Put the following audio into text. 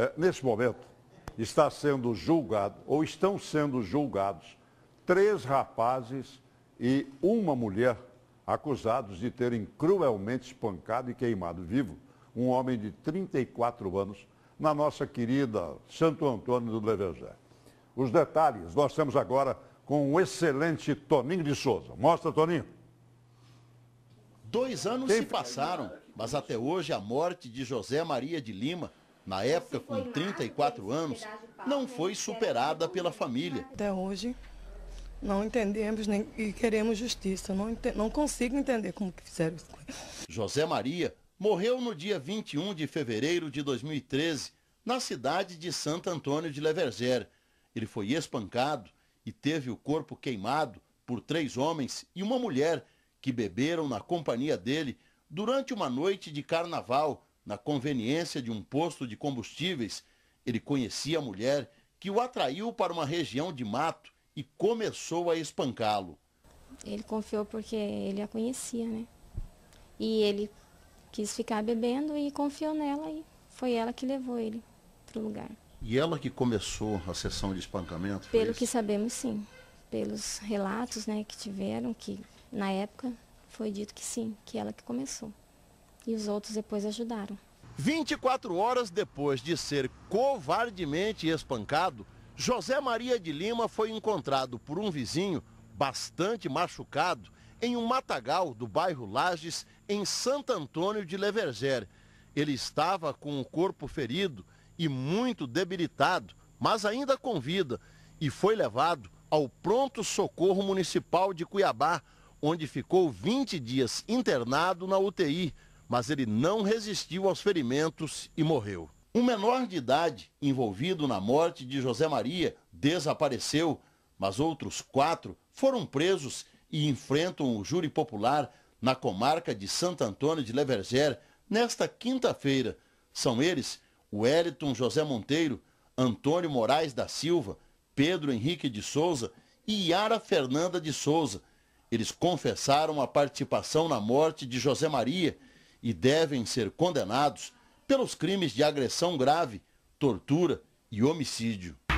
É, nesse momento, está sendo julgado, ou estão sendo julgados, três rapazes e uma mulher acusados de terem cruelmente espancado e queimado vivo um homem de 34 anos na nossa querida Santo Antônio do Levejé. Os detalhes nós temos agora com o excelente Toninho de Souza. Mostra, Toninho. Dois anos Quem... se passaram, mas até hoje a morte de José Maria de Lima, na época com 34 anos, não foi superada pela família. Até hoje, não entendemos nem, e queremos justiça. Não, ente, não consigo entender como que fizeram isso. José Maria morreu no dia 21 de fevereiro de 2013, na cidade de Santo Antônio de Leverger. Ele foi espancado e teve o corpo queimado por três homens e uma mulher que beberam na companhia dele durante uma noite de carnaval na conveniência de um posto de combustíveis, ele conhecia a mulher que o atraiu para uma região de mato e começou a espancá-lo. Ele confiou porque ele a conhecia, né? E ele quis ficar bebendo e confiou nela e foi ela que levou ele para o lugar. E ela que começou a sessão de espancamento? Pelo que sabemos, sim. Pelos relatos né, que tiveram, que na época foi dito que sim, que ela que começou e os outros depois ajudaram. 24 horas depois de ser covardemente espancado, José Maria de Lima foi encontrado por um vizinho bastante machucado em um matagal do bairro Lages, em Santo Antônio de Leverger. Ele estava com o corpo ferido e muito debilitado, mas ainda com vida, e foi levado ao Pronto Socorro Municipal de Cuiabá, onde ficou 20 dias internado na UTI mas ele não resistiu aos ferimentos e morreu. Um menor de idade envolvido na morte de José Maria desapareceu, mas outros quatro foram presos e enfrentam o júri popular na comarca de Santo Antônio de Leverger nesta quinta-feira. São eles o Eliton José Monteiro, Antônio Moraes da Silva, Pedro Henrique de Souza e Yara Fernanda de Souza. Eles confessaram a participação na morte de José Maria e devem ser condenados pelos crimes de agressão grave, tortura e homicídio.